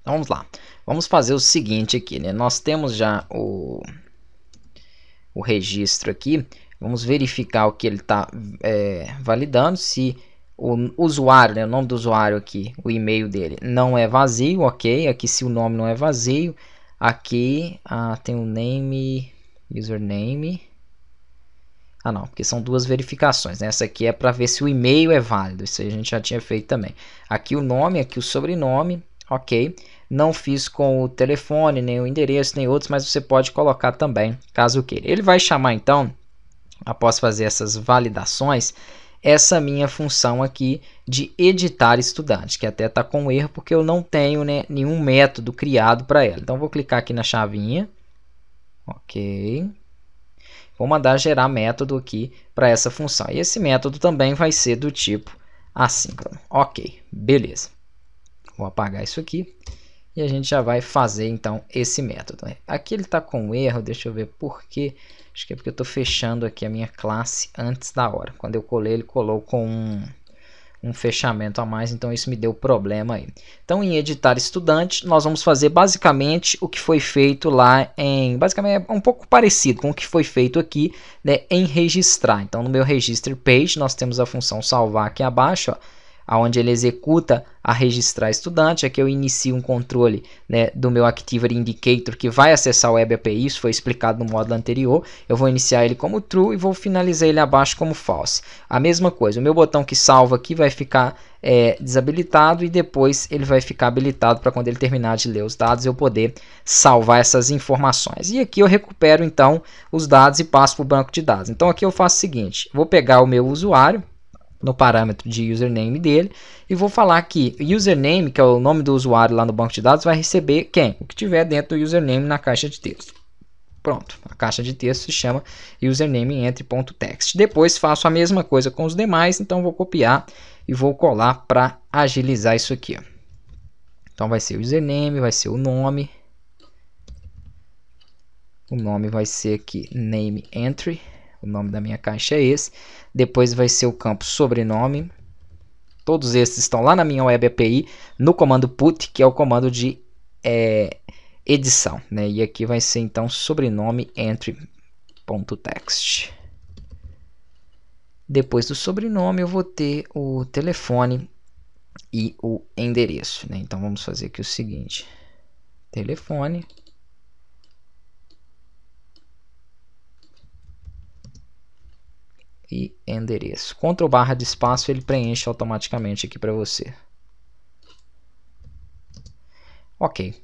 Então vamos lá. Vamos fazer o seguinte aqui, né? Nós temos já o, o registro aqui. Vamos verificar o que ele está é, validando, se o usuário, né, o nome do usuário aqui, o e-mail dele não é vazio, ok. Aqui se o nome não é vazio, aqui ah, tem o name, username. Ah não, porque são duas verificações, né? essa aqui é para ver se o e-mail é válido, isso a gente já tinha feito também. Aqui o nome, aqui o sobrenome, ok? Não fiz com o telefone, nem o endereço, nem outros, mas você pode colocar também, caso queira. Ele vai chamar então, após fazer essas validações, essa minha função aqui de editar estudante, que até está com erro porque eu não tenho né, nenhum método criado para ela. Então, vou clicar aqui na chavinha, ok? Vou mandar gerar método aqui para essa função. E esse método também vai ser do tipo assíncrono. Ok, beleza. Vou apagar isso aqui. E a gente já vai fazer então esse método. Né? Aqui ele está com um erro, deixa eu ver por quê. Acho que é porque eu estou fechando aqui a minha classe antes da hora. Quando eu colei, ele colou com um, um fechamento a mais, então isso me deu problema aí. Então em editar estudante, nós vamos fazer basicamente o que foi feito lá em... Basicamente é um pouco parecido com o que foi feito aqui né, em registrar. Então no meu register page, nós temos a função salvar aqui abaixo, ó onde ele executa a registrar estudante. Aqui é eu inicio um controle né, do meu Activity Indicator que vai acessar o Web API, isso foi explicado no módulo anterior. Eu vou iniciar ele como true e vou finalizar ele abaixo como false. A mesma coisa, o meu botão que salva aqui vai ficar é, desabilitado e depois ele vai ficar habilitado para quando ele terminar de ler os dados eu poder salvar essas informações. E aqui eu recupero então os dados e passo para o banco de dados. Então aqui eu faço o seguinte, vou pegar o meu usuário, no parâmetro de username dele e vou falar que username, que é o nome do usuário lá no banco de dados, vai receber quem? O que tiver dentro do username na caixa de texto. Pronto, a caixa de texto se chama username entre.text. Depois faço a mesma coisa com os demais, então vou copiar e vou colar para agilizar isso aqui. Então vai ser o username, vai ser o nome. O nome vai ser aqui name entry. O nome da minha caixa é esse. Depois vai ser o campo sobrenome. Todos esses estão lá na minha web API, no comando put, que é o comando de é, edição. Né? E aqui vai ser então sobrenome entry.text. Depois do sobrenome eu vou ter o telefone e o endereço. Né? Então vamos fazer aqui o seguinte. Telefone e endereço. Ctrl barra de espaço ele preenche automaticamente aqui para você. Ok,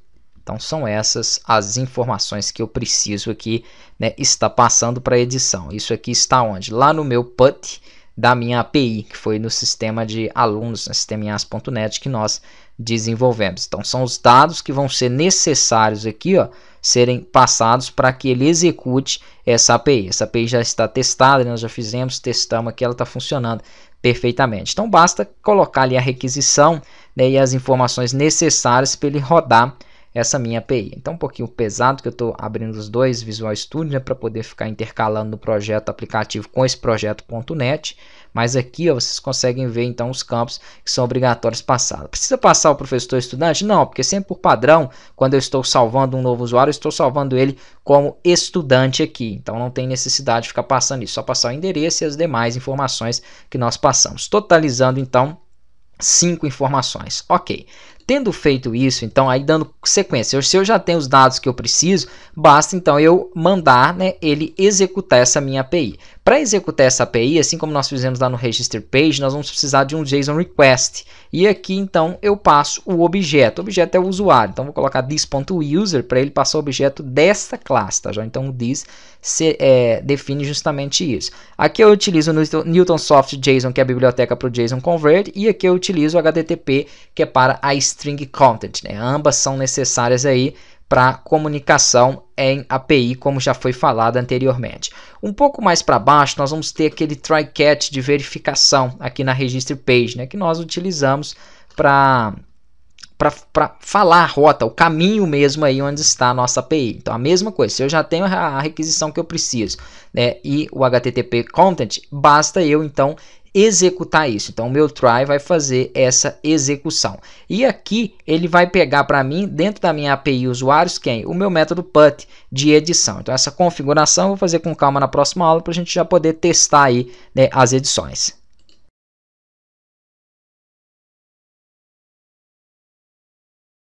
então são essas as informações que eu preciso aqui né, está passando para edição. Isso aqui está onde? Lá no meu PUT da minha API, que foi no sistema de alunos, no sisteminhas.net que nós desenvolvemos. Então, são os dados que vão ser necessários aqui, ó, serem passados para que ele execute essa API. Essa API já está testada, nós já fizemos, testamos aqui, ela está funcionando perfeitamente. Então, basta colocar ali a requisição né, e as informações necessárias para ele rodar essa minha API. Então um pouquinho pesado que eu estou abrindo os dois Visual Studio né, para poder ficar intercalando no projeto aplicativo com esse projeto.net, mas aqui ó, vocês conseguem ver então os campos que são obrigatórios passar. Precisa passar o professor estudante? Não, porque sempre por padrão, quando eu estou salvando um novo usuário, eu estou salvando ele como estudante aqui. Então não tem necessidade de ficar passando isso, só passar o endereço e as demais informações que nós passamos. Totalizando então cinco informações. Ok. Tendo feito isso, então aí dando sequência, se eu já tenho os dados que eu preciso, basta então eu mandar né, ele executar essa minha API. Para executar essa API, assim como nós fizemos lá no register page, nós vamos precisar de um JSON request. E aqui então eu passo o objeto. O objeto é o usuário. Então vou colocar this.user para ele passar o objeto dessa classe, tá? Já? Então o this se, é, define justamente isso. Aqui eu utilizo o Newton, Soft JSON, que é a biblioteca para o JSON Convert, e aqui eu utilizo o HTTP, que é para a String Content. Né? Ambas são necessárias aí para comunicação em API, como já foi falado anteriormente. Um pouco mais para baixo, nós vamos ter aquele try catch de verificação aqui na registry page, né, que nós utilizamos para para falar a rota, o caminho mesmo aí onde está a nossa API. Então, a mesma coisa, se eu já tenho a requisição que eu preciso né, e o HTTP content, basta eu então executar isso. Então, o meu try vai fazer essa execução. E aqui ele vai pegar para mim, dentro da minha API usuários, quem? O meu método put de edição. Então, essa configuração eu vou fazer com calma na próxima aula para a gente já poder testar aí né, as edições.